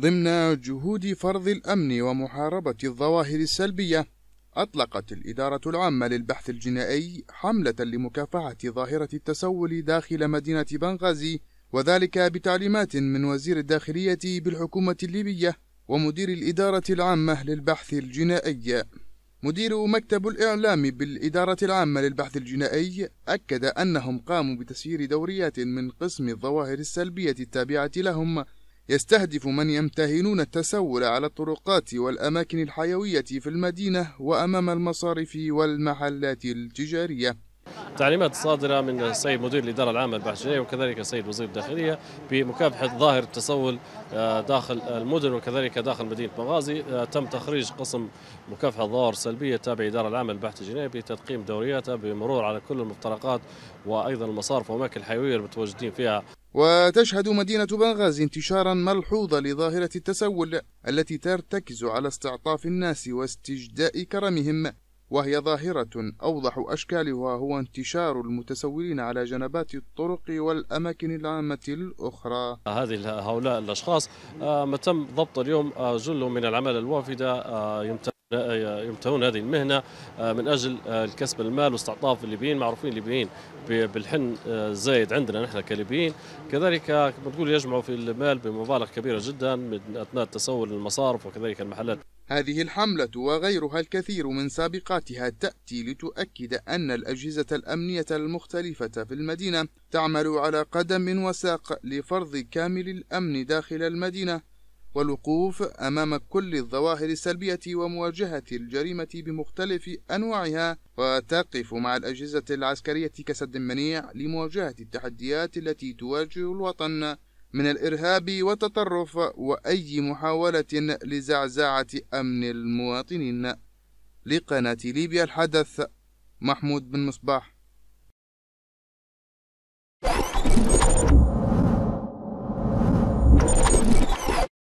ضمن جهود فرض الأمن ومحاربة الظواهر السلبية أطلقت الإدارة العامة للبحث الجنائي حملة لمكافحة ظاهرة التسول داخل مدينة بنغازي وذلك بتعليمات من وزير الداخلية بالحكومة الليبية ومدير الإدارة العامة للبحث الجنائي مدير مكتب الإعلام بالإدارة العامة للبحث الجنائي أكد أنهم قاموا بتسيير دوريات من قسم الظواهر السلبية التابعة لهم يستهدف من يمتهنون التسول على الطرقات والأماكن الحيوية في المدينة وأمام المصارف والمحلات التجارية التعليمات الصادرة من السيد مدير الإدارة العامة البحرينية وكذلك السيد وزير الداخلية بمكافحة ظاهر التسول آه، داخل المدن وكذلك داخل مدينة مغازي آه، تم تخريج قسم مكافحة ظاهر سلبية تابع إدارة العامة البحث الجنائي بتقييم دورياتها بمرور على كل المفترقات وأيضا المصارف وأماكن الحيوية المتواجدين فيها وتشهد مدينة بنغازي انتشارا ملحوظا لظاهرة التسول التي ترتكز على استعطاف الناس واستجداء كرمهم وهي ظاهرة أوضح أشكالها هو انتشار المتسولين على جنبات الطرق والأماكن العامة الأخرى هذه هؤلاء الأشخاص آه، ما تم ضبط اليوم آه، جل من العمل الوافدة آه، يمتلك آه، يمتهون هذه المهنة آه، من أجل آه، الكسب المال واستعطاف الليبيين معروفين الليبيين بالحن الزايد عندنا نحن كليبيين كذلك كما يجمعوا في المال بمبالغ كبيرة جدا من أثناء تسول المصارف وكذلك المحلات هذه الحملة وغيرها الكثير من سابقاتها تأتي لتؤكد أن الأجهزة الأمنية المختلفة في المدينة تعمل على قدم وساق لفرض كامل الأمن داخل المدينة والوقوف أمام كل الظواهر السلبية ومواجهة الجريمة بمختلف أنواعها وتقف مع الأجهزة العسكرية كسد منيع لمواجهة التحديات التي تواجه الوطن من الإرهاب والتطرف وأي محاولة لزعزعة أمن المواطنين لقناة ليبيا الحدث محمود بن مصباح